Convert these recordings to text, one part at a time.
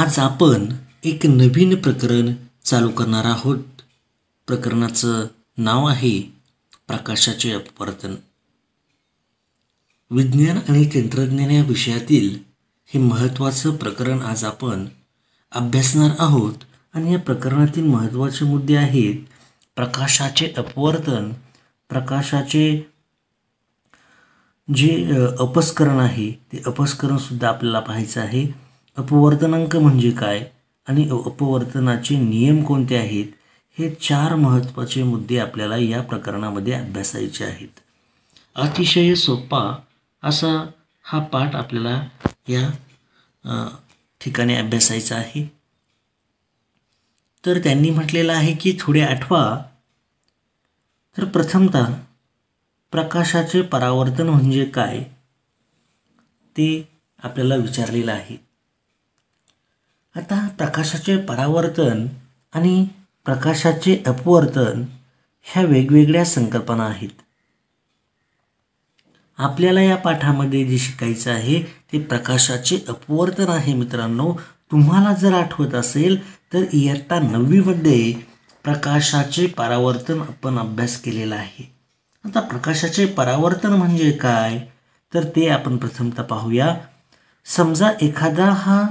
आज आपण एक नवीन प्रकरण चालू करणार आहोत प्रकरणाचं नाव आहे प्रकाशाचे अपवर्तन विज्ञान आणि तंत्रज्ञान या विषयातील हे महत्त्वाचं प्रकरण आज आपण अभ्यासणार आहोत आणि या प्रकरणातील महत्त्वाचे मुद्दे आहेत प्रकाशाचे अपवर्तन प्रकाशाचे जे अपस्करण आहे ते अपस्करणसुद्धा आपल्याला पाहायचं आहे अपवर्तनांक म्हणजे काय आणि अपवर्तनाचे नियम कोणते आहेत हे चार महत्त्वाचे मुद्दे आपल्याला या प्रकरणामध्ये अभ्यासायचे आहेत अतिशय सोपा असा हा पाठ आपल्याला या ठिकाणी अभ्यासायचा आहे तर त्यांनी म्हटलेलं आहे की थोडे आठवा तर प्रथमतः प्रकाशाचे परावर्तन म्हणजे काय ते आपल्याला विचारलेलं आहे आता प्रकाशाचे परावर्तन आणि प्रकाशाचे अपवर्तन ह्या वेगवेगळ्या संकल्पना आहेत आपल्याला या पाठामध्ये जे शिकायचं आहे ते प्रकाशाचे अपवर्तन आहे मित्रांनो तुम्हाला जर आठवत असेल तर इयत्ता नववीमध्ये प्रकाशाचे परावर्तन आपण अभ्यास केलेला आहे आता प्रकाशाचे परावर्तन म्हणजे काय तर ते आपण प्रथमतः पाहूया समजा एखादा हा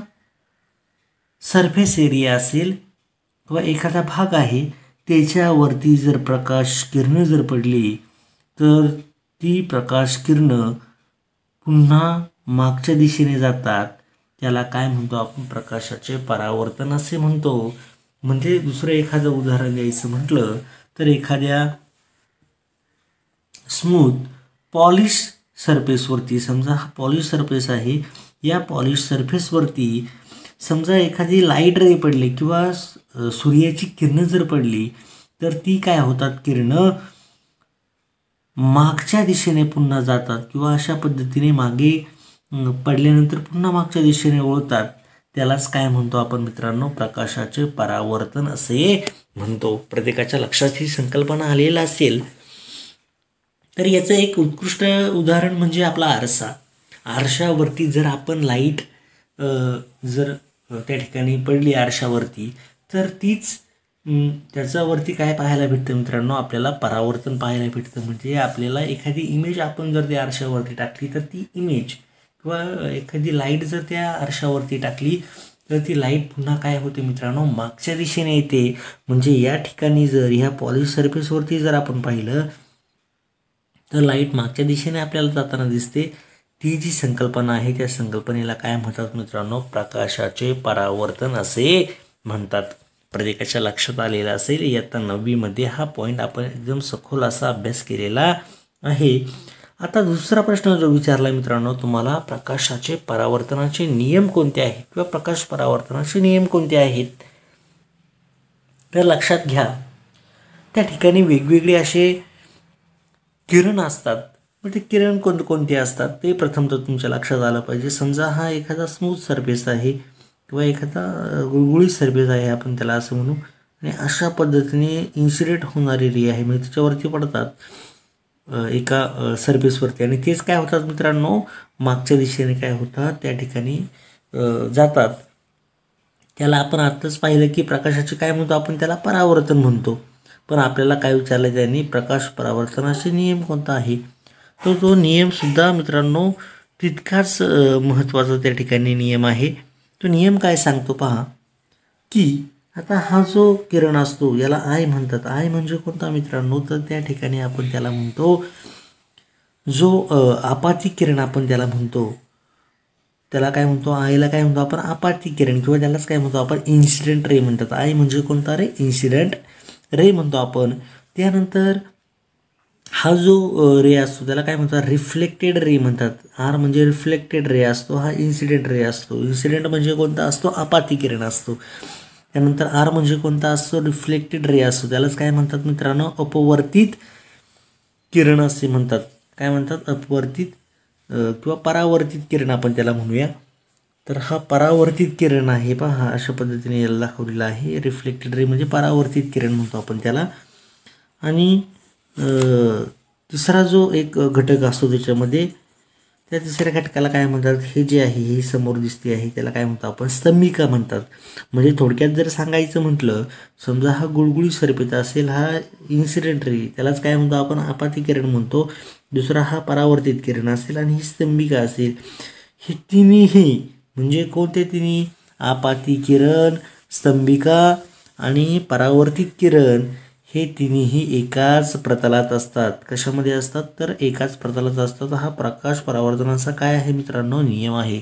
सरफेस एरिया असेल किंवा एखादा भाग आहे त्याच्यावरती जर प्रकाश किरणं जर पडली तर ती प्रकाश किरणं पुन्हा मागच्या दिशेने जातात त्याला काय म्हणतो आपण प्रकाशाचे परावर्तन असे म्हणतो म्हणजे दुसरं एखादं उदाहरण द्यायचं म्हटलं तर एखाद्या स्मूथ पॉलिश सरफेसवरती समजा हा पॉलिश सरफेस आहे या पॉलिश सरफेसवरती समजा एखादी लाईट रे पडली किंवा सूर्याची किरणं जर पडली तर ती काय होतात किरणं मागच्या दिशेने पुन्हा जातात किंवा अशा पद्धतीने मागे पडल्यानंतर पुन्हा मागच्या दिशेने ओळतात त्यालाच काय म्हणतो आपण मित्रांनो प्रकाशाचे परावर्तन असे म्हणतो प्रत्येकाच्या लक्षात ही संकल्पना आलेला असेल तर याचं एक उत्कृष्ट उदाहरण म्हणजे आपला आरसा आरशावरती जर आपण लाईट जर त्या ठिकाणी पडली आरशावरती तर तीच त्याच्यावरती काय पाहायला भेटतं मित्रांनो आपल्याला परावर्तन पाहायला भेटतं म्हणजे आपल्याला एखादी इमेज आपण जर त्या आरशावरती टाकली तर ती इमेज किंवा एखादी लाईट जर त्या आरशावरती टाकली तर ती लाईट पुन्हा काय होते मित्रांनो मागच्या दिशेने येते म्हणजे या ठिकाणी जर ह्या पॉलिश सरफेसवरती जर आपण पाहिलं तर लाईट मागच्या दिशेने आपल्याला जाताना दिसते ती जी संकल्पना आहे त्या संकल्पनेला काय म्हणतात मित्रांनो प्रकाशाचे परावर्तन असे म्हणतात प्रत्येकाच्या लक्षात आलेलं असेल इयत्ता नववीमध्ये हा पॉईंट आपण एकदम सखोल असा अभ्यास केलेला आहे आता दुसरा प्रश्न जो विचारला मित्रांनो तुम्हाला प्रकाशाचे परावर्तनाचे नियम कोणते आहेत किंवा प्रकाश परावर्तनाचे नियम कोणते आहेत तर लक्षात घ्या त्या ठिकाणी वेगवेगळे असे किरण असतात मग ते किरण कोणकोणते असतात ते प्रथम तर तुमच्या लक्षात आलं पाहिजे समजा हा एखादा स्मूथ सर्फेस आहे किंवा एखादा गुळगुळीत सर्फेस आहे आपण त्याला असं म्हणू आणि अशा पद्धतीने इन्सिडेंट होणारी रे आहे म्हणजे त्याच्यावरती पडतात एका सर्फेसवरती आणि तेच काय होतात मित्रांनो मागच्या दिशेने काय होतात त्या ठिकाणी जातात त्याला आपण आत्ताच पाहिलं की प्रकाशाचे काय म्हणतो आपण त्याला परावर्तन म्हणतो पण आपल्याला काय विचारलं त्यांनी प्रकाश परावर्तनाचे नियम कोणता आहे तर तो नियमसुद्धा मित्रांनो तितकाच महत्त्वाचा त्या ठिकाणी नियम आहे तो नियम काय सांगतो पहा की आता हा जो किरण असतो याला आय म्हणतात आय म्हणजे कोणता मित्रांनो तर त्या ठिकाणी आपण त्याला म्हणतो जो आपाती किरण आपण त्याला म्हणतो त्याला काय म्हणतो आईला काय म्हणतो आपण आपाती किरण किंवा त्यालाच काय म्हणतो आपण इन्सिडेंट रे म्हणतात आय म्हणजे कोणता रे इन्सिडेंट रे म्हणतो आपण त्यानंतर हा जो रे असतो त्याला काय म्हणतात रिफ्लेक्टेड रे म्हणतात आर म्हणजे रिफ्लेक्टेड रे असतो हा इन्सिडेंट रे असतो इन्सिडेंट म्हणजे कोणता असतो आपाती किरण असतो त्यानंतर आर म्हणजे कोणता असतो रिफ्लेक्टेड रे असतो त्यालाच काय म्हणतात मित्रांनो अपवर्तित किरण असे म्हणतात काय म्हणतात अपवर्तित किंवा परावर्तित किरण आपण त्याला म्हणूया तर हा परावर्तित किरण आहे पहा हा अशा पद्धतीने याला दाखवलेला आहे रिफ्लेक्टेड रे म्हणजे परावर्तित किरण म्हणतो आपण त्याला आणि तिसरा जो एक घटक असतो त्याच्यामध्ये त्या तिसऱ्या घटकाला काय म्हणतात हे जे आहे हे समोर दिसते आहे त्याला काय म्हणतो आपण स्तंभिका म्हणतात म्हणजे थोडक्यात जर सांगायचं म्हटलं समजा हा गुळगुळी सर्पित असेल हा इन्सिडेंटरी त्यालाच काय म्हणतो आपण आपाती किरण म्हणतो दुसरा हा परावर्तित किरण असेल आणि ही स्तंभिका असेल हे तिन्ही म्हणजे कोणते तिन्ही आपाती किरण स्तंभिका आणि परावर्तित किरण हे तिन्ही एकाच प्रतलात असतात कशामध्ये असतात तर एकाच प्रतलात असतात हा प्रकाश परावर्तनाचा काय आहे मित्रांनो नियम आहे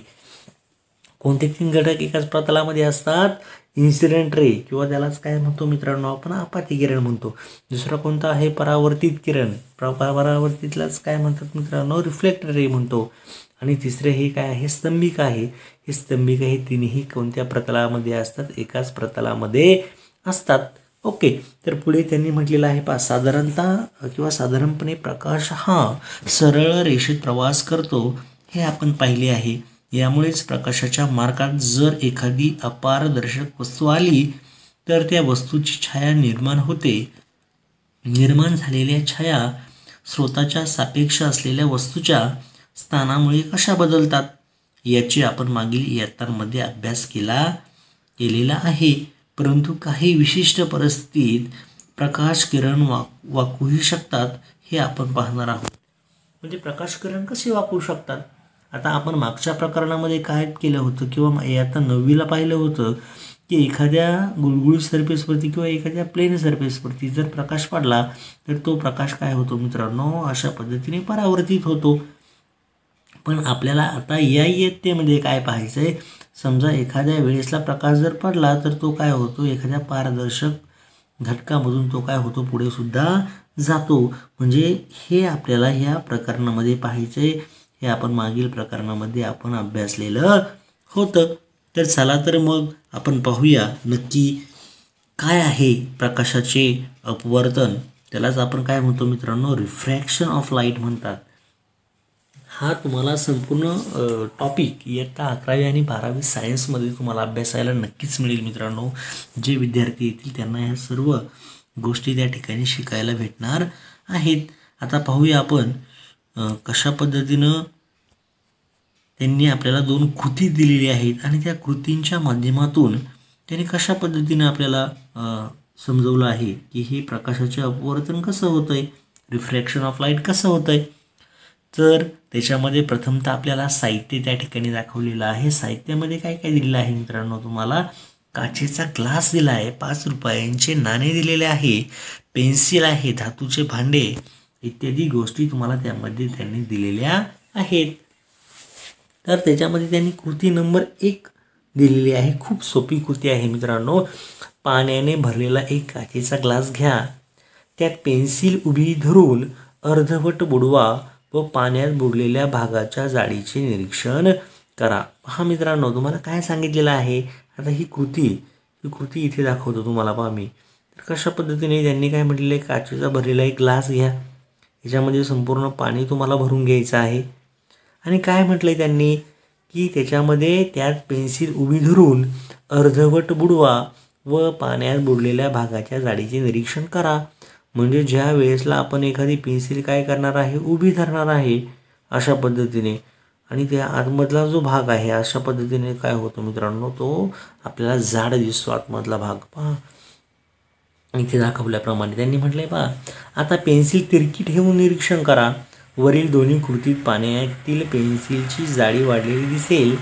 कोणते तीन घटक एकाच प्रतलामध्ये असतात इन्सिडेंट रे किंवा त्यालाच काय म्हणतो मित्रांनो आपण आपाती किरण म्हणतो दुसरा कोणता आहे परावर्तित किरण परावर्तितलाच काय म्हणतात मित्रांनो रिफ्लेक्ट रे म्हणतो आणि तिसरे हे काय आहे स्तंभिक आहे हे स्तंभिक हे तिन्ही कोणत्या प्रतलामध्ये असतात एकाच प्रतलामध्ये असतात ओके तर पुढे त्यांनी म्हटलेलं आहे पा साधारणतः किंवा साधारणपणे प्रकाश हा सरळ रेषेत प्रवास करतो हे आपण पाहिले आहे यामुळेच प्रकाशाच्या मार्गात जर एखादी अपारदर्शक वस्तू आली तर त्या वस्तूची छाया निर्माण होते निर्माण झालेल्या छाया स्रोताच्या सापेक्ष असलेल्या वस्तूच्या स्थानामुळे कशा बदलतात याची आपण मागील इयत्तांमध्ये अभ्यास केला केलेला आहे परंतु काही विशिष्ट परिस्थितीत प्रकाश किरण वाक वाकूही शकतात हे आपण पाहणार आहोत म्हणजे प्रकाश किरण कसे वाकू शकतात आता आपण मागच्या प्रकरणामध्ये काय केलं होतं किंवा आता नववीला पाहिलं होतं की एखाद्या गुळगुळीत सरफेसवरती किंवा एखाद्या प्लेन सरफेसवरती जर प्रकाश पडला तर तो प्रकाश काय होतो मित्रांनो अशा पद्धतीने परावर्तित होतो पण आपल्याला आता या इयत्तेमध्ये काय पाहायचं आहे समजा एखाद्या वेळेसला प्रकाश जर पडला तर तो काय होतो एखाद्या पारदर्शक घटकामधून तो काय होतो पुढे सुद्धा जातो म्हणजे हे आपल्याला ह्या प्रकरणामध्ये पाहायचे हे आपण मागील प्रकरणामध्ये आपण अभ्यासलेलं होतं तर चला तर मग आपण पाहूया नक्की काय आहे प्रकाशाचे अपवर्तन त्यालाच आपण काय म्हणतो मित्रांनो रिफ्रॅक्शन ऑफ लाईट म्हणतात हा तुम्हाला संपूर्ण टॉपिक इयत्ता अकरावी आणि बारावी सायन्समध्ये तुम्हाला अभ्यासायला नक्कीच मिळेल मित्रांनो जे विद्यार्थी येतील त्यांना ह्या सर्व गोष्टी त्या ठिकाणी शिकायला भेटणार आहेत आता पाहूया आपण कशा पद्धतीनं त्यांनी आपल्याला दोन कृती दिलेली आहेत आणि त्या कृतींच्या माध्यमातून त्यांनी कशा पद्धतीनं आपल्याला समजवलं आहे की हे प्रकाशाचे अपवर्तन कसं होतं आहे रिफ्रॅक्शन ऑफ लाईट कसं होतं आहे तर त्याच्यामध्ये प्रथमतः आपल्याला साहित्य त्या ठिकाणी दाखवलेलं आहे साहित्यामध्ये काय काय दिलेलं आहे मित्रांनो तुम्हाला काचेचा ग्लास दिला आहे पाच रुपयांचे नाणे दिलेले आहे पेन्सिल आहे धातूचे भांडे इत्यादी गोष्टी तुम्हाला त्यामध्ये त्यांनी दिलेल्या आहेत तर त्याच्यामध्ये त्यांनी कृती नंबर एक दिलेली आहे खूप सोपी कृती आहे मित्रांनो पाण्याने भरलेला एक काचेचा ग्लास घ्या त्यात पेन्सिल उभी धरून अर्धवट बुडवा व पाण्यात बुडलेल्या भागाच्या जाळीचे निरीक्षण करा पहा मित्रांनो तुम्हाला काय सांगितलेलं आहे आता ही कृती ही कृती इथे दाखवतो तुम्हाला पहा मी तर कशा पद्धतीने त्यांनी काय म्हटलेलं आहे काचेचा भरलेला एक ग्लास घ्या याच्यामध्ये संपूर्ण पाणी तुम्हाला भरून घ्यायचं आहे आणि काय म्हटलं आहे त्यांनी की त्याच्यामध्ये त्यात पेन्सिल उभी धरून अर्धवट बुडवा व पाण्यात बुडलेल्या भागाच्या जाडीचे निरीक्षण करा म्हणजे ज्या वेळेसला आपण एखादी पेन्सिल काय करणार आहे उभी धरणार आहे अशा पद्धतीने आणि त्या आतमधला जो भाग आहे अशा पद्धतीने काय होतो मित्रांनो तो आपल्याला जाड दिसतो आतमधला भाग पहा इथे दाखवल्याप्रमाणे त्यांनी म्हटलं आहे पहा आता पेन्सिल तिरकी ठेवून निरीक्षण करा वरील दोन्ही कृतीत पाण्यातील पेन्सिलची जाडी वाढलेली दिसेल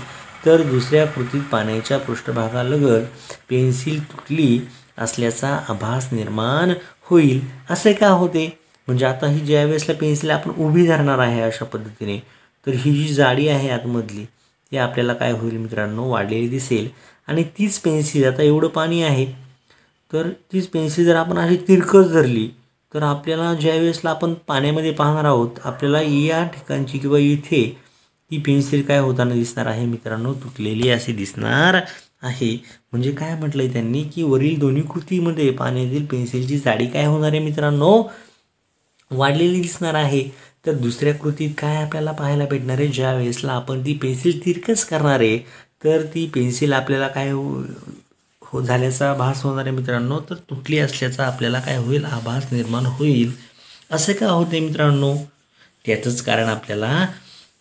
तर दुसऱ्या कृतीत पाण्याच्या पृष्ठभागालगत पेन्सिल तुटली असल्याचा आभास निर्माण होईल असे का होते म्हणजे आता ही ज्या वेळेसला पेन्सिल आपण उभी धरणार आहे अशा पद्धतीने तर ही जी जाडी आहे आतमधली ती आपल्याला काय होईल मित्रांनो वाढलेली दिसेल आणि तीच पेन्सिल आता एवढं पाणी आहे तर तीच पेन्सिल जर आपण अशी तिरकस धरली तर आपल्याला ज्या वेळेसला आपण पाण्यामध्ये पाहणार आहोत आपल्याला या ठिकाणची किंवा इथे ती पेन्सिल काय होताना दिसणार आहे मित्रांनो तुटलेली असे दिसणार आहे म्हणजे काय म्हटलं आहे त्यांनी की वरील दोन्ही कृतीमध्ये पाण्यातील पेन्सिलची जाडी काय होणार आहे मित्रांनो वाढलेली दिसणार आहे तर दुसऱ्या कृतीत काय आपल्याला पाहायला भेटणार आहे ज्या वेळेसला आपण ती पेन्सिल तिरकस करणार आहे तर ती पेन्सिल आपल्याला काय हो, हो झाल्याचा आभास होणार आहे मित्रांनो तर तुटली असल्याचा आपल्याला काय होईल आभास निर्माण होईल असे का होते मित्रांनो त्याचंच कारण आपल्याला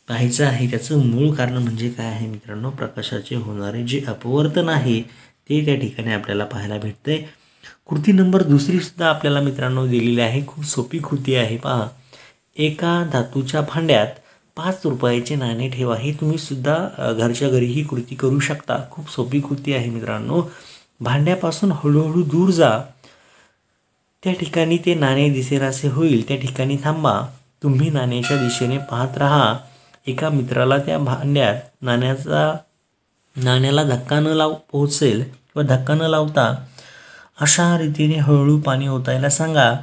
पाहायचं आहे त्याचं मूळ कारण म्हणजे काय आहे मित्रांनो प्रकाशाचे होणारे जे अपवर्तन आहे ते त्या ठिकाणी आपल्याला पाहायला आहे कृती नंबर दुसरीसुद्धा आपल्याला मित्रांनो दिलेली आहे खूप सोपी कृती आहे पहा एका धातूच्या भांड्यात पाच रुपयाचे नाणे ठेवा हे तुम्ही सुद्धा घरच्या घरी ही कृती करू शकता खूप सोपी कृती आहे मित्रांनो भांड्यापासून हळूहळू दूर जा त्या ठिकाणी ते नाणे दिसेनासे होईल त्या ठिकाणी थांबा तुम्ही नाण्याच्या दिशेने पाहत राहा एका मित्राला त्या भांड्यात नाण्याचा नाण्याला धक्का न लाव पोहोचेल किंवा धक्का न लावता अशा रीतीने हळूहळू पाणी ओतायला सांगा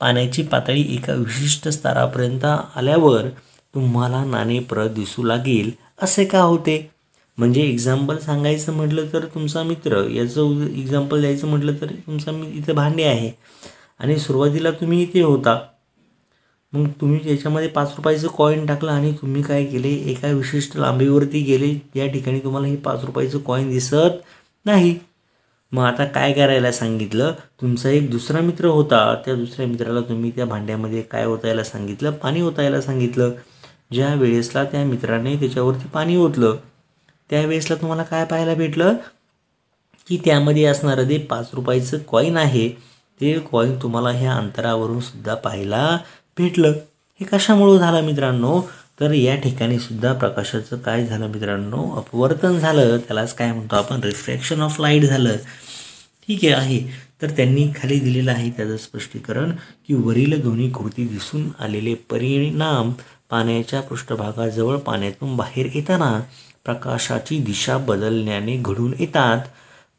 पाण्याची पातळी एका विशिष्ट स्तरापर्यंत आल्यावर तुम्हाला नाणे परत दिसू लागेल असे का होते म्हणजे एक्झाम्पल सांगायचं म्हटलं तर तुमचा मित्र याचं एक्झाम्पल द्यायचं म्हटलं तर तुमचा मी इथं भांडे आहे आणि सुरुवातीला तुम्ही इथे होता मग तुम्ही त्याच्यामध्ये पाच रुपयाचं कॉईन टाकलं आणि तुम्ही काय केले एका विशिष्ट लांबीवरती गेले या ठिकाणी तुम्हाला हे पाच रुपयाचं कॉईन दिसत नाही मग आता काय करायला सांगितलं तुमचा एक दुसरा मित्र होता त्या दुसऱ्या मित्राला तुम्ही त्या भांड्यामध्ये काय ओतायला सांगितलं पाणी ओतायला सांगितलं ज्या वेळेसला त्या मित्राने त्याच्यावरती पाणी ओतलं त्यावेळेसला तुम्हाला काय पाहायला भेटलं की त्यामध्ये असणारं जे पाच रुपयाचं कॉईन आहे ते कॉईन तुम्हाला ह्या अंतरावरून सुद्धा पाहायला भेटलं हे कशामुळं झालं मित्रांनो तर या ठिकाणी सुद्धा प्रकाशाचं काय झालं मित्रांनो अपवर्तन झालं त्यालाच काय म्हणतो आपण रिफ्रॅक्शन ऑफ लाईट झालं ठीक आहे तर त्यांनी खाली दिलेलं आहे त्याचं स्पष्टीकरण की वरील दोन्ही कृती दिसून आलेले परिणाम पाण्याच्या पृष्ठभागाजवळ पाण्यातून बाहेर येताना प्रकाशाची दिशा बदलण्याने घडून येतात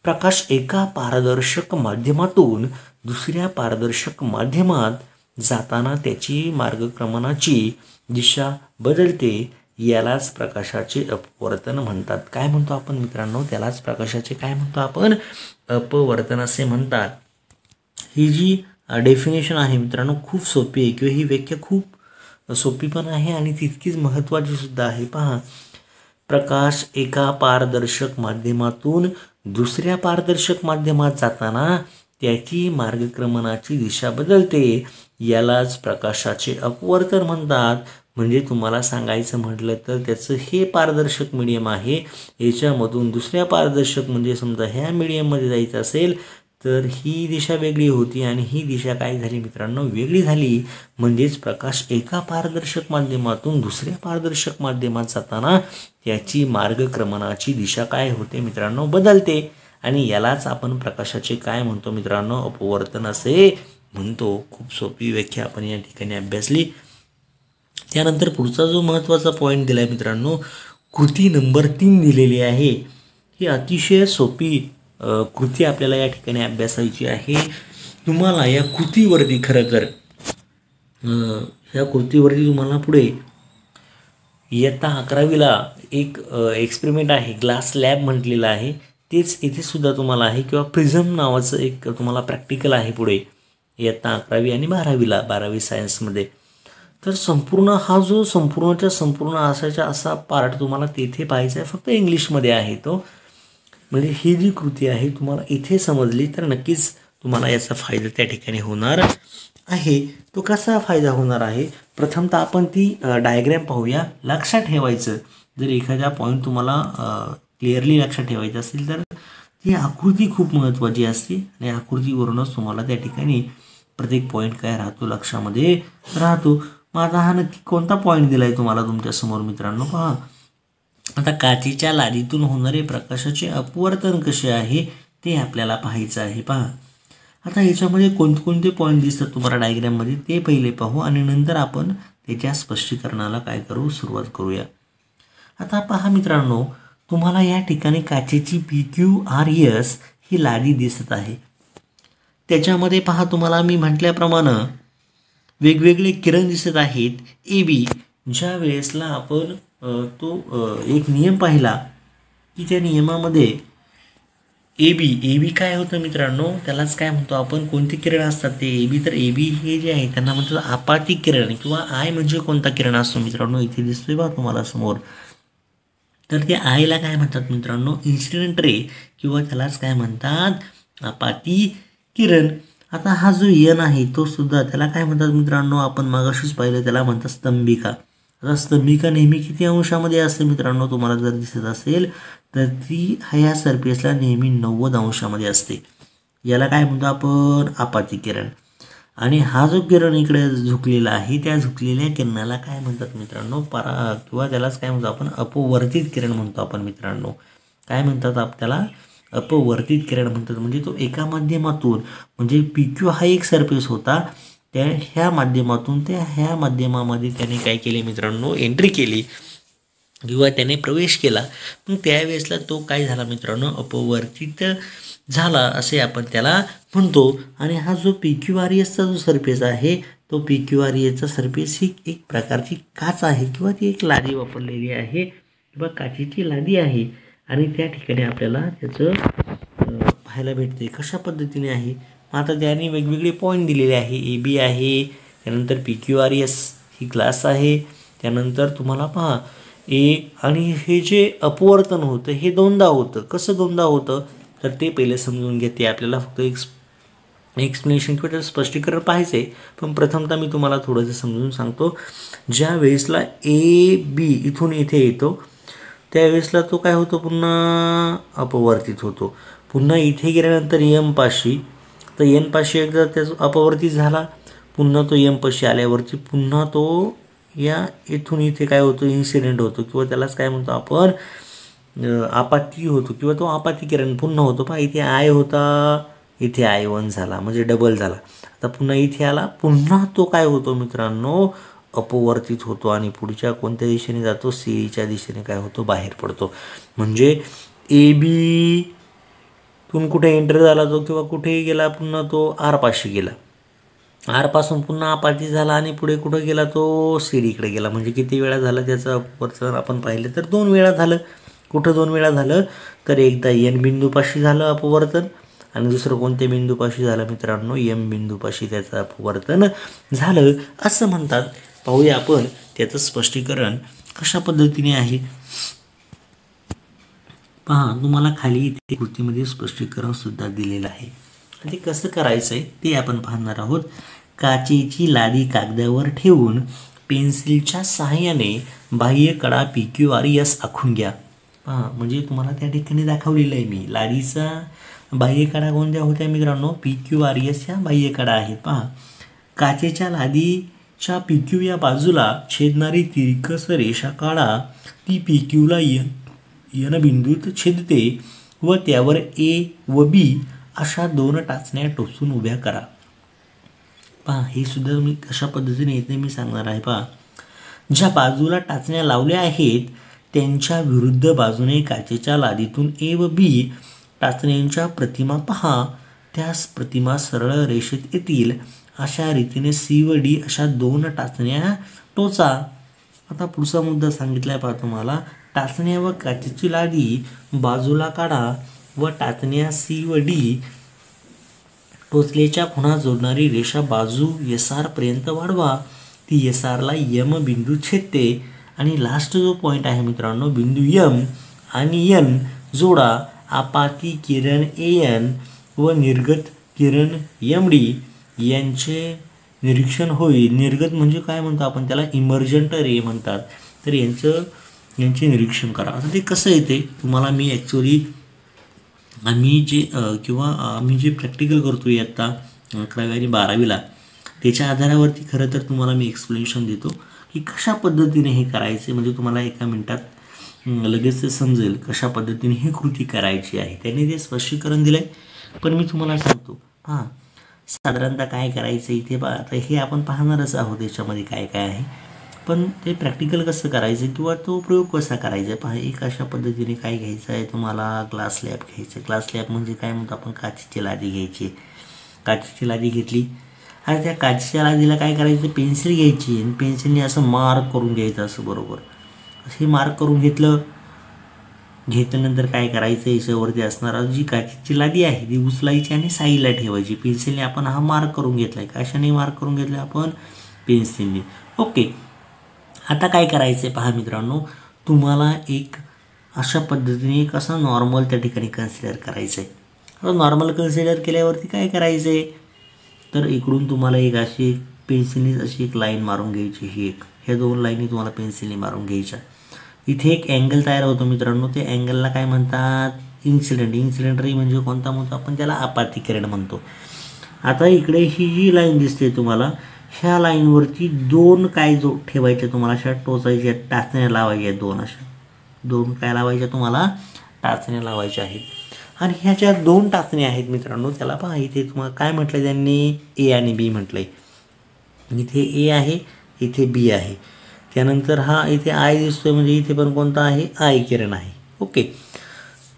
प्रकाश एका पारदर्शक माध्यमातून दुसऱ्या पारदर्शक माध्यमात जाताना त्याची मार्गक्रमणाची दिशा बदलते यालाच प्रकाशाचे अपवर्तन म्हणतात काय म्हणतो आपण मित्रांनो त्यालाच प्रकाशाचे काय म्हणतो आपण अपवर्तन असे म्हणतात ही जी डेफिनेशन आहे मित्रांनो खूप सोपी आहे किंवा ही व्याख्या खूप सोपी पण आहे आणि तितकीच महत्वाची सुद्धा आहे पहा प्रकाश एका पारदर्शक माध्यमातून दुसऱ्या पारदर्शक माध्यमात जाताना त्याची मार्गक्रमणाची दिशा बदलते यालाच प्रकाशाचे अपवर्तन म्हणतात म्हणजे तुम्हाला सांगायचं म्हटलं तर त्याचं हे पारदर्शक मीडियम आहे याच्यामधून दुसऱ्या पारदर्शक म्हणजे समजा ह्या मीडियममध्ये जायचं असेल तर ही दिशा वेगळी होती आणि ही दिशा काय झाली मित्रांनो वेगळी झाली म्हणजेच प्रकाश एका पारदर्शक माध्यमातून दुसऱ्या पारदर्शक माध्यमात जाताना त्याची मार्गक्रमणाची दिशा काय होते मित्रांनो बदलते आणि यालाच आपण प्रकाशाचे काय म्हणतो मित्रांनो अपवर्तन असे म्हणतो खूप सोपी व्याख्या आपण या ठिकाणी अभ्यासली त्यानंतर पुढचा जो महत्त्वाचा पॉईंट दिला आहे मित्रांनो कृती नंबर तीन दिलेली आहे ही अतिशय सोपी कृती आपल्याला या ठिकाणी अभ्यासायची आहे तुम्हाला या कृतीवरती खरं तर ह्या कृतीवरती तुम्हाला पुढे इयत्ता अकरावीला एक एक्सपेरिमेंट आहे ग्लास लॅब म्हटलेला आहे तेच इथेसुद्धा तुम्हाला आहे किंवा प्रिझम नावाचं एक तुम्हाला प्रॅक्टिकल आहे पुढे इयत्ता अकरावी आणि बारावीला बारावी सायन्समध्ये तर संपूर्ण हा जो संपूर्णच्या संपूर्ण असायचा असा पार्ट तुम्हाला तेथे पाहायचा आहे फक्त इंग्लिशमध्ये आहे तो म्हणजे ही जी कृती आहे तुम्हाला इथे समजली तर नक्कीच तुम्हाला याचा फायदा त्या ठिकाणी होणार आहे तो कसा फायदा होणार आहे प्रथमतः आपण ती डायग्रॅम पाहूया लक्षात ठेवायचं जर एखादा पॉईंट तुम्हाला क्लिअरली लक्षात ठेवायचं असेल तर ती आकृती खूप महत्त्वाची असते आणि आकृतीवरूनच तुम्हाला त्या ठिकाणी प्रत्येक पॉईंट काय राहतो लक्षामध्ये राहतो मग आता हा नक्की कोणता पॉईंट दिला आहे तुम्हाला तुमच्यासमोर मित्रांनो पहा आता काचेच्या लादीतून होणारे प्रकाशाचे अपवर्तन कसे आहे ते आपल्याला पाहायचं आहे पहा आता याच्यामध्ये कोणकोणते पॉईंट दिसतात तुम्हाला डायग्राममध्ये ते पहिले पाहू आणि नंतर आपण त्याच्या स्पष्टीकरणाला काय करू सुरुवात करूया आता पहा मित्रांनो तुम्हाला या ठिकाणी काचेची पी क्यू आर एस ही लादी दिसत आहे त्याच्यामध्ये पहा तुम्हाला मी म्हटल्याप्रमाणे वेगवेगळे किरण दिसत आहेत ए बी ज्या वेळेसला आपण तो एक नियम पाहिला की त्या नियमामध्ये ए बी ए बी काय होतं मित्रांनो त्यालाच काय म्हणतो आपण कोणते किरण असतात ते ए बी तर ए बी हे जे आहे त्यांना म्हणतात आपाती किरण किंवा आय म्हणजे कोणता किरण असतो मित्रांनो इथे दिसतोय बा तुम्हाला समोर तर ते आयला काय म्हणतात मित्रांनो इन्सिडेंट रे किंवा त्यालाच काय म्हणतात आपाती किरण आता हा जो यन आहे तो सुद्धा त्याला काय म्हणतात मित्रांनो आपण मागाशीच पाहिलं त्याला म्हणतात स्तंभिका आता स्तंभिका नेहमी किती अंशामध्ये असते मित्रांनो तुम्हाला जर दिसत असेल तर ती ह्या सरफेसला नेहमी नव्वद अंशामध्ये असते याला काय म्हणतो आपण आपाती किरण आणि हा जो किरण इकडे झुकलेला आहे त्या झुकलेल्या किरणाला काय म्हणतात मित्रांनो परा किंवा त्यालाच काय म्हणतो आपण अपवर्तित किरण म्हणतो आपण मित्रांनो काय म्हणतात आप त्याला अपवर्तित किरण म्हणतात म्हणजे तो एका माध्यमातून म्हणजे पी क्यू हा एक सरफेस होता त्या ह्या माध्यमातून त्या ह्या माध्यमामध्ये त्याने काय केले मित्रांनो एंट्री केली किंवा त्याने प्रवेश केला पण त्यावेळेसला तो काय झाला मित्रांनो अपवर्तित झाला असे आपण त्याला म्हणतो आणि हा जो पी क्यू आर एसचा जो सरफेस आहे तो पी क्यू आर एचा सरफेस ही एक प्रकारची काच आहे किंवा ती एक लादी वापरलेली आहे किंवा काचीची लादी आहे आणि त्या ठिकाणी आपल्याला त्याचं पाहायला भेटते कशा पद्धतीने आहे आता त्यांनी वेगवेगळे पॉईंट दिलेले आहे ए बी आहे त्यानंतर पी क्यू आर एस ही ग्लास आहे त्यानंतर तुम्हाला पहा ए आणि हे जे अपवर्तन होतं हे दोनदा होतं कसं दोनदा होतं तर ते पहिले समजून घेते आपल्याला फक्त एक्स एक्सप्लेनेशन किंवा त्याचं स्पष्टीकरण पाहिजे पण प्रथमतः मी तुम्हाला थोडंसं समजून सांगतो ज्या वेळेसला ए बी इथून इथे येतो त्यावेळेसला तो काय होतो पुन्हा अपवर्तित होतो पुन्हा इथे गेल्यानंतर एम पाशी तर एन पाशी एकदा त्याचा अपवर्तित झाला पुन्हा तो एम पाशी आल्यावरती पुन्हा तो या इथून इथे काय होतो इन्सिडेंट होतो किंवा त्यालाच काय म्हणतो आपण आपाती होतो किंवा तो आपाती किरण पुन्हा होतो पहा इथे आय होता इथे आय वन झाला म्हणजे डबल झाला आता पुन्हा इथे आला पुन्हा तो काय होतो मित्रांनो अपवर्तित होतो आणि पुढच्या कोणत्या दिशेने जातो सीईच्या दिशेने काय होतो बाहेर पडतो म्हणजे ए बी कुठे एंटर झाला तो किंवा कुठेही गेला पुन्हा तो आरपाशी गेला आरपासून पुन्हा आपाती झाला आणि पुढे कुठं गेला तो सीडीकडे गेला म्हणजे किती वेळा झाला त्याचं अपवर्तन आपण पाहिलं तर दोन वेळा झालं कुठं दोन वेळा झालं तर एकदा एन बिंदूपाशी झालं अपवर्तन आणि दुसरं कोणत्या बिंदूपाशी झालं मित्रांनो एम बिंदूपाशी त्याचं अपवर्तन झालं असं म्हणतात पाहूया आपण त्याचं स्पष्टीकरण कशा पद्धतीने आहे पहा तुम्हाला खाली इथे कृतीमध्ये स्पष्टीकरण सुद्धा दिलेलं आहे ते कसं करायचं आहे ते आपण पाहणार आहोत काचेची लादी कागदावर ठेवून पेन्सिलच्या सहाय्याने बाह्य कडा पी क्यू आर यस आखून घ्या हां म्हणजे तुम्हाला त्या ठिकाणी दाखवलेलं आहे मी लाडीचा बाह्यकडा कोणत्या होत्या मित्रांनो पी क्यू आर या बाह्यकडा आहेत पहा काचेच्या लादीच्या पी क्यू या बाजूला छेदणारी तिरकस रेषा काढा ती पी क्यूला यन बिंदूत छेदते व त्यावर ए व बी अशा दोन टाचण्या टोचून उभ्या करा पहा हे सुद्धा मी कशा पद्धतीने येते मी सांगणार आहे पहा ज्या बाजूला टाचण्या लावल्या आहेत त्यांच्या विरुद्ध बाजूने काचेच्या लादीतून ए व बी टाचण्यांच्या प्रतिमा पहा त्यास प्रतिमा सरळ रेषेत येतील अशा रीतीने सी व डी अशा दोन टाचण्या टोचा आता पुढचा मुद्दा सांगितला पहा तुम्हाला टाचण्या व काचेची लादी बाजूला काढा व टाचण्या सी व डी टोचलेच्या खुणा जोडणारी रेषा बाजू एस आरपर्यंत वाढवा ती एस आरला यम बिंदू छेदते आणि लास्ट जो पॉईंट आहे मित्रांनो बिंदू यम आणि यन जोडा आपाती किरण ए एन व निर्गत किरण यम डी यांचे निरीक्षण होईल निर्गत म्हणजे काय म्हणतो आपण त्याला इमर्जंट रे म्हणतात तर यांचं यांचे निरीक्षण करा आता ते कसं येते तुम्हाला मी ॲक्च्युली आम्ही जे किंवा आम्ही जे प्रॅक्टिकल करतो आहे आत्ता अकरावी आणि बारावीला त्याच्या आधारावरती खरं तर तुम्हाला मी एक्सप्लेनेशन देतो की कशा पद्धतीने हे करायचे म्हणजे तुम्हाला एका मिनटात लगेच ते समजेल कशा पद्धतीने ही कृती करायची आहे त्याने ते स्पष्टीकरण दिलं आहे पण मी तुम्हाला सांगतो हां साधारणतः काय करायचं इथे पा आता हे आपण पाहणारच आहोत याच्यामध्ये काय काय आहे पण ते प्रॅक्टिकल कसं करायचं किंवा तो प्रयोग कसा करायचा पहा एक अशा पद्धतीने काय घ्यायचं आहे तुम्हाला ग्लास लॅब घ्यायचं ग्लास लॅब म्हणजे काय म्हणतो आपण काचीची लादी घ्यायची काचीची लादी घेतली आणि त्या काचच्या लादीला काय करायचं पेन्सिल घ्यायची आणि पेन्सिलने असं मार्क करून घ्यायचं असं बरोबर हे मार्क करून घेतलं घेतल्यानंतर काय करायचं याच्यावरती असणारा जी काचीची लादी आहे ती उचलायची आणि साईडला ठेवायची पेन्सिलने आपण हा मार्क करून घेतला आहे कशाने मार्क करून घेतला आपण पेन्सिलने ओके आता काय करायचं आहे पहा मित्रांनो तुम्हाला एक अशा पद्धतीने एक असं नॉर्मल त्या ठिकाणी कन्सिडर करायचं आहे नॉर्मल कन्सिडर केल्यावरती काय करायचं आहे तर इकडून तुम्हाला एक अशी एक पेन्सिलनी अशी एक लाईन मारून घ्यायची ही एक ह्या दोन लाईनी तुम्हाला पेन्सिलनी मारून घ्यायच्या इथे एक अँगल तयार होतो मित्रांनो ते अँगलला काय म्हणतात इन्सिडेंट इन्सिडेंटरी म्हणजे कोणता म्हणतो आपण त्याला किरण म्हणतो आता इकडे ही जी लाईन दिसते तुम्हाला ह्या लाईनवरती दोन काय जो ठेवायचे तुम्हाला अशा टोचायच्या टाचण्या लावायच्या दोन अशा दोन काय लावायच्या तुम्हाला टाचण्या लावायच्या आहेत आणि ह्या ज्या दोन टाचण्या आहेत मित्रांनो त्याला पहा इथे तुम्हाला काय म्हटलं आहे त्यांनी ए आणि बी म्हटलं आहे इथे ए आहे इथे बी आहे त्यानंतर हा इथे आय दिसतो आहे म्हणजे इथे पण कोणता आहे आय किरण आहे ओके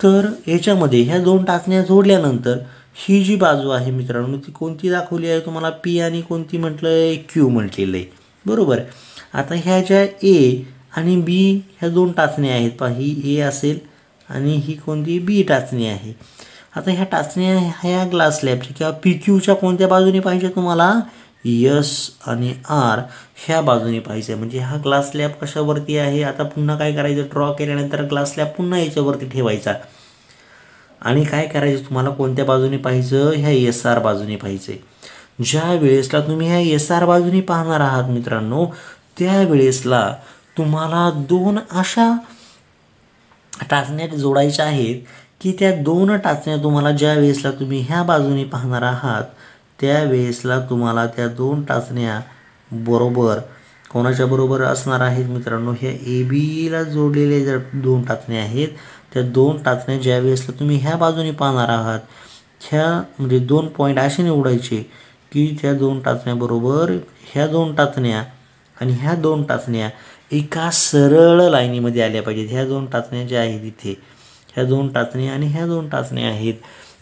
तर ह्याच्यामध्ये ह्या दोन टाचण्या जोडल्यानंतर ही जी बाजू आहे मित्रांनो ती कोणती दाखवली आहे तुम्हाला पी आणि कोणती म्हटलं आहे क्यू म्हटलेलं आहे बरोबर आता ह्या ज्या ए आणि बी ह्या दोन टाचण्या आहेत पहा ही ए असेल आणि ही कोणती बी टाचणी आहे आता ह्या टाचण्या ह्या ग्लास लॅबच्या किंवा पी क्यूच्या कोणत्या बाजूने पाहिजे तुम्हाला यस आणि आर ह्या बाजूने पाहिजे म्हणजे हा ग्लास लॅब कशावरती आहे आता पुन्हा काय करायचं ड्रॉ केल्यानंतर ग्लास लॅब पुन्हा याच्यावरती ठेवायचा आणि काय करायचं तुम्हाला कोणत्या बाजूने पाहिजे ह्या एस आर बाजूने पाहिजे ज्या वेळेसला तुम्ही ह्या एस आर बाजूने पाहणार आहात मित्रांनो त्यावेळेसला तुम्हाला दोन अशा टाचण्या जोडायच्या आहेत की त्या दोन टाचण्या तुम्हाला ज्या वेळेसला तुम्ही ह्या बाजूने पाहणार आहात त्या वेळेसला तुम्हाला त्या दोन टाचण्या बरोबर कोणाच्या बरोबर असणार आहेत मित्रांनो ह्या ए बीला e जोडलेल्या ज्या दोन टाचण्या आहेत त्या दोन टाचण्या ज्या वेळेसला तुम्ही ह्या बाजूने पाहणार आहात ह्या म्हणजे दोन पॉईंट असे निवडायचे की त्या दोन टाचण्याबरोबर ह्या दोन टाचण्या आणि ह्या दोन टाचण्या एका सरळ लाईनीमध्ये आल्या पाहिजेत ह्या दोन टाचण्या ज्या आहेत इथे ह्या दोन टाचण्या आणि ह्या दोन टाचण्या आहेत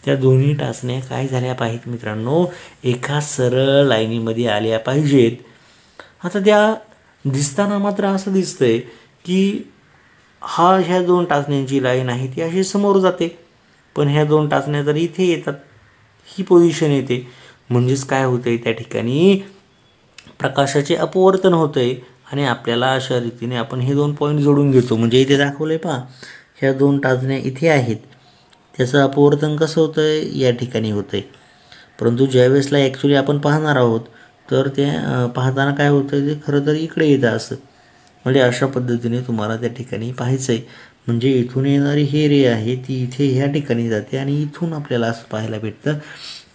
त्या दोन्ही टाचण्या काय झाल्या पाहिजेत मित्रांनो एका सरळ लाईनीमध्ये आल्या पाहिजेत आता त्या दिसताना मात्र असं दिसतंय की हा ह्या दोन टाचण्यांची लाईन आहे ती अशी समोर जाते पण ह्या दोन टाचण्या जर इथे येतात ही पोझिशन येते म्हणजेच काय होतंय त्या ठिकाणी प्रकाशाचे अपवर्तन होतं आणि आपल्याला अशा रीतीने आपण हे दोन पॉईंट जोडून घेतो म्हणजे इथे दाखवलं आहे पहा ह्या दोन टाचण्या इथे आहेत त्याचं अपवर्तन कसं होतं आहे या ठिकाणी होतं आहे परंतु ज्यावेळेसला ॲक्च्युली आपण पाहणार आहोत तर ते पाहताना काय होतं ते खरं तर इकडे येतं असं म्हणजे अशा पद्धतीने तुम्हाला त्या ठिकाणी पाहायचं आहे म्हणजे इथून येणारी हे रे आहे ती इथे ह्या ठिकाणी जाते आणि इथून आपल्याला असं पाहायला भेटतं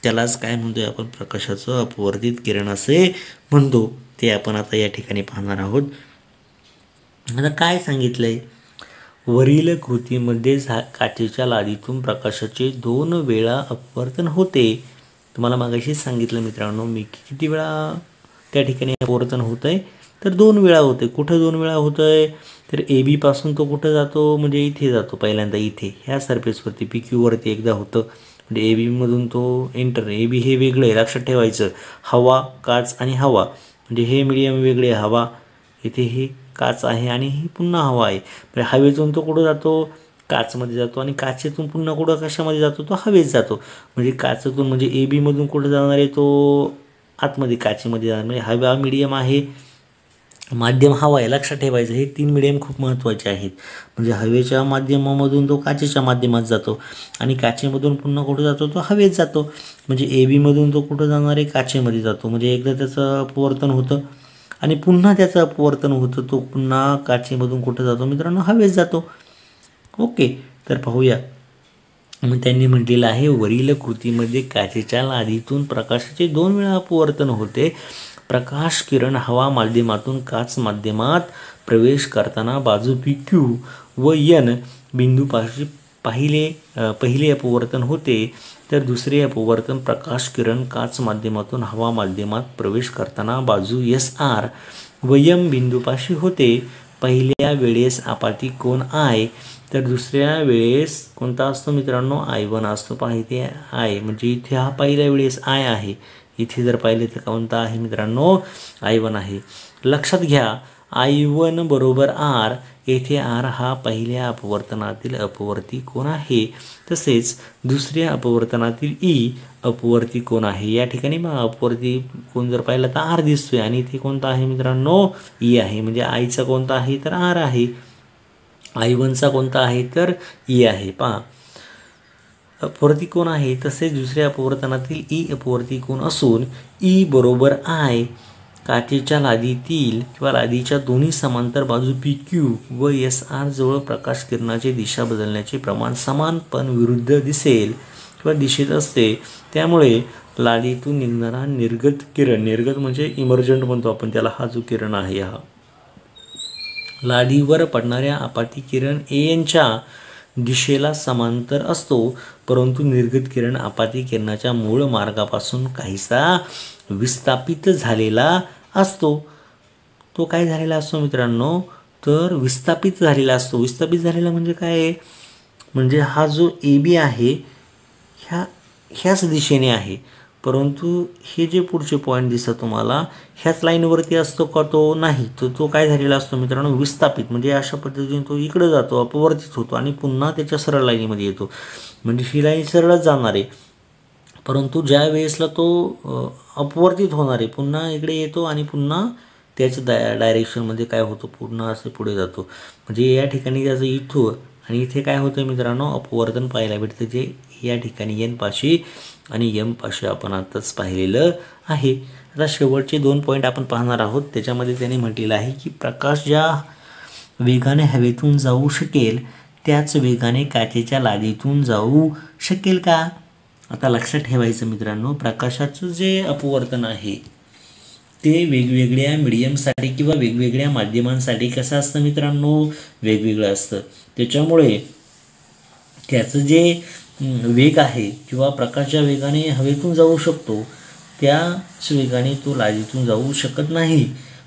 त्यालाच काय म्हणतोय आपण प्रकाशाचं अपवर्धित किरण असे म्हणतो ते आपण आता या ठिकाणी पाहणार आहोत आता काय सांगितलं वरील कृतीमध्ये काचेच्या लादीतून प्रकाशाचे दोन वेळा अपवर्तन होते तुम्हाला मागाशीच सांगितलं मित्रांनो मी किती वेळा त्या ठिकाणी अपवर्तन होत आहे तर दोन वेळा होते कुठं दोन वेळा होतं आहे तर ए बीपासून तो कुठं जातो म्हणजे इथे जातो पहिल्यांदा इथे ह्या सरफेसवरती पी क्यूवरती एकदा होतं म्हणजे ए बीमधून तो एंटर ए बी हे वेगळं आहे लक्षात ठेवायचं हवा काच आणि हवा म्हणजे हे मीडियम वेगळे हवा इथे ही काच आहे आणि ही पुन्हा हवा आहे म्हणजे हवेतून तो कुठं जातो काचमध्ये जातो आणि काचेतून पुन्हा कुठं कशामध्ये जातो तो हवेत जातो म्हणजे काचतून म्हणजे ए बीमधून कुठं जाणार आहे तो आतमध्ये काचेमध्ये जाणार म्हणजे हवा मीडियम आहे माध्यम हवा आहे लक्षात ठेवायचं हे तीन मीडियम खूप महत्त्वाचे आहेत म्हणजे हवेच्या माध्यमामधून तो काचेच्या माध्यमात जातो आणि काचेमधून पुन्हा कुठं जातो तो हवेत जातो म्हणजे ए बीमधून तो कुठं जाणार आहे काचेमध्ये जातो म्हणजे एकदा त्याचं अपवर्तन होतं आणि पुन्हा त्याचं अपवर्तन होतं तो पुन्हा काचेमधून कुठं जातो मित्रांनो हवेत जातो ओके तर पाहूया मग त्यांनी म्हटलेलं आहे वरील कृतीमध्ये काचेच्या लादीतून प्रकाशाचे दोन वेळा अपवर्तन होते प्रकाश किरण हवा माध्यमातून काच माध्यमात प्रवेश करताना बाजू पी क्यू व यन बिंदूपाशी पाहिले पहिले अपवर्तन होते तर दुसरे अपवर्तन प्रकाश किरण काच माध्यमातून हवा माध्यमात प्रवेश करताना बाजू एस आर व यम बिंदूपाशी होते पहिल्या वेळेस आपाती कोण आय तर दुसऱ्या वेळेस कोणता असतो मित्रांनो आय वन असतो पाहिजे आय म्हणजे इथे हा पहिल्या वेळेस आय आहे इथे जर पाहिले तर कोणता आहे मित्रांनो आय वन आहे लक्षात घ्या आय वन बरोबर आर येथे आर हा पहिल्या अपवर्तनातील अपवर्ती कोण आहे तसेच दुसऱ्या अपवर्तनातील ई अपवर्ती कोण आहे या ठिकाणी मग अपवर्ती कोण जर पाहिला तर आर दिसतोय आणि इथे कोणता आहे मित्रांनो ई आहे म्हणजे आईचा कोणता आहे तर आर आहे आई वनचा कोणता आहे तर ई आहे पहा अपवर्ती कोण आहे तसेच दुसऱ्या अपवर्तनातील ई अपवर्ती कोण असून ई बरोबर आय काचेच्या लादीतील किंवा लादीच्या दोन्ही समांतर बाजू पी क्यू व एस आर जवळ प्रकाश किरणाची दिशा बदलण्याचे प्रमाण समान पण विरुद्ध दिसेल किंवा दिशेत असते त्यामुळे लादीतून निघणारा निर्गत किरण निर्गत म्हणजे इमर्जंट म्हणतो आपण त्याला हा जो किरण आहे हा लाडीवर पडणाऱ्या आपाती किरण ए एनच्या दिशेला समांतर असतो परंतु निर्गत किरण आपाती किरणाच्या मूळ मार्गापासून काहीसा विस्थापित झालेला असतो तो काय झालेला असतो मित्रांनो तर विस्थापित झालेला असतो विस्थापित झालेला म्हणजे काय आहे म्हणजे हा जो ए बी आहे ह्या ह्याच दिशेने आहे परंतु हे जे पुढचे पॉईंट दिसतं तुम्हाला ह्याच लाईनवरती असतो का तो नाही तर तो काय झालेला असतो मित्रांनो विस्थापित म्हणजे अशा पद्धतीने तो इकडं जातो अपवर्तित होतो आणि पुन्हा त्याच्या सरळ लाईनीमध्ये येतो म्हणजे शिलाही सरळच जाणार आहे परंतु ज्या वेळेसला तो अपवर्तित होणार आहे पुन्हा इकडे येतो आणि पुन्हा त्याच डाय डायरेक्शनमध्ये काय होतो पूर्ण असं पुढे जातो म्हणजे या ठिकाणी त्याचं इथू आणि इथे काय होतं मित्रांनो अपवर्तन पाहायला भेटतं जे या ठिकाणी एन पाशी आणि यम पाशी आपण आताच पाहिलेलं आहे आता शेवटचे दोन पॉईंट आपण पाहणार आहोत त्याच्यामध्ये त्याने म्हटलेलं आहे की प्रकाश ज्या वेगाने हवेतून जाऊ शकेल त्याच वेगाने काचेच्या लादीतून जाऊ शकेल का आता लक्षात ठेवायचं मित्रांनो प्रकाशाचं जे अपवर्तन आहे ते वेगवेगळ्या मीडियमसाठी किंवा वेगवेगळ्या माध्यमांसाठी कसं असतं मित्रांनो वेगवेगळं असतं त्याच्यामुळे त्याचं जे वेग आहे किंवा प्रकाशच्या वेगाने हवेतून जाऊ शकतो त्याच वेगाने तो लादीतून जाऊ शकत नाही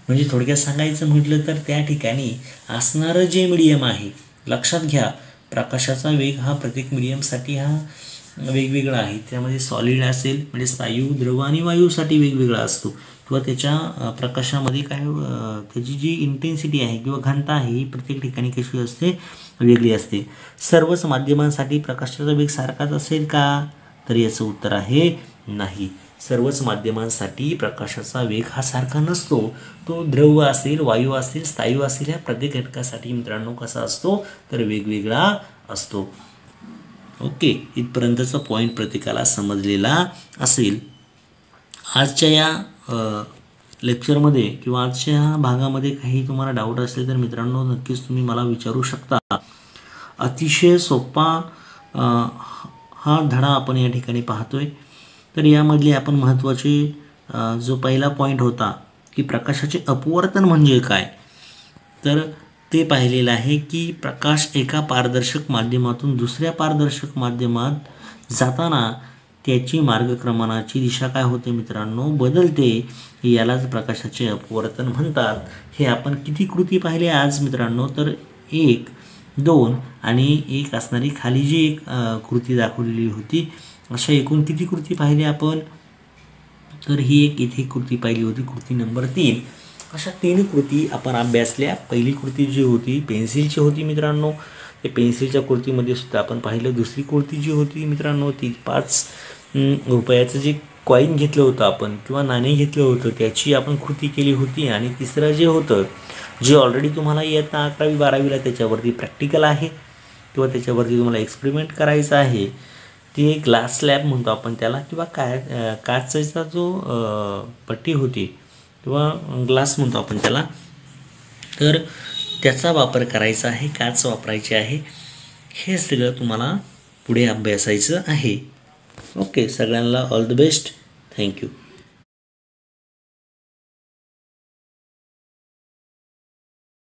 म्हणजे थोडक्यात सांगायचं म्हटलं तर त्या ठिकाणी असणारं जे मीडियम आहे लक्षात घ्या प्रकाशाचा वेग हा प्रत्येक मिडियमसाठी हा वेगवेगळा आहे त्यामध्ये सॉलिड असेल म्हणजे स्नायू द्रव आणि वायूसाठी वेगवेगळा असतो किंवा त्याच्या प्रकाशामध्ये काय त्याची जी इंटेन्सिटी आहे किंवा घनता आहे ही प्रत्येक ठिकाणी कशी असते वेगळी असते सर्वच माध्यमांसाठी प्रकाशाचा वेग सारखाच असेल का तर याचं उत्तर आहे नाही सर्वच माध्यमांसाठी प्रकाशाचा वेग हा सारखा नसतो तो द्रव असेल वायू असेल स्थायू असेल या प्रत्येक घटकासाठी मित्रांनो कसा असतो तर वेगवेगळा असतो ओके इथपर्यंतचा पॉईंट प्रत्येकाला समजलेला असेल आजच्या या लेक्चरमध्ये किंवा आजच्या भागामध्ये काही तुम्हाला डाऊट असेल तर मित्रांनो नक्कीच तुम्ही मला विचारू शकता अतिशय सोपा हा धडा आपण या ठिकाणी पाहतोय तर यामधले आपण महत्त्वाचे जो पहिला पॉईंट होता की प्रकाशाचे अपवर्तन म्हणजे काय तर ते पाहिलेलं आहे की प्रकाश एका पारदर्शक माध्यमातून दुसऱ्या पारदर्शक माध्यमात जाताना त्याची मार्गक्रमणाची दिशा काय होते मित्रांनो बदलते यालाच प्रकाशाचे अपवर्तन म्हणतात हे आपण किती कृती पाहिले आज मित्रांनो तर एक दोन आणि एक असणारी खाली जी एक कृती दाखवलेली होती अशा एकूण किती कृती पाहिली आपण तर ही एक इथे कृती पाहिली होती कृती नंबर तीन अशा तीन कृती आपण अभ्यासल्या पहिली कृती जी होती पेन्सिलची होती मित्रांनो ते पेन्सिलच्या कुर्तीमध्ये सुद्धा आपण पाहिलं दुसरी कुर्ती जी होती मित्रांनो ती पाच रुपयाचं जे कॉईन घेतलं होतं आपण किंवा नाणे घेतलं होतं त्याची आपण कृती केली होती आणि तिसरं जे होतं जे ऑलरेडी तुम्हाला इयत्ता अकरावी बारावीला त्याच्यावरती प्रॅक्टिकल आहे किंवा त्याच्यावरती तुम्हाला एक्सपेरिमेंट करायचं आहे ती एक ग्लास स्लॅब म्हणतो आपण त्याला किंवा काय काचचा जो पट्टी होती किंवा ग्लास म्हणतो आपण त्याला तर त्याचा वापर करायचा आहे काच वापरायची आहे हे सगळं तुम्हाला पुढे अभ्यासायचं आहे ओके सगळ्यांना ऑल द बेस्ट थँक्यू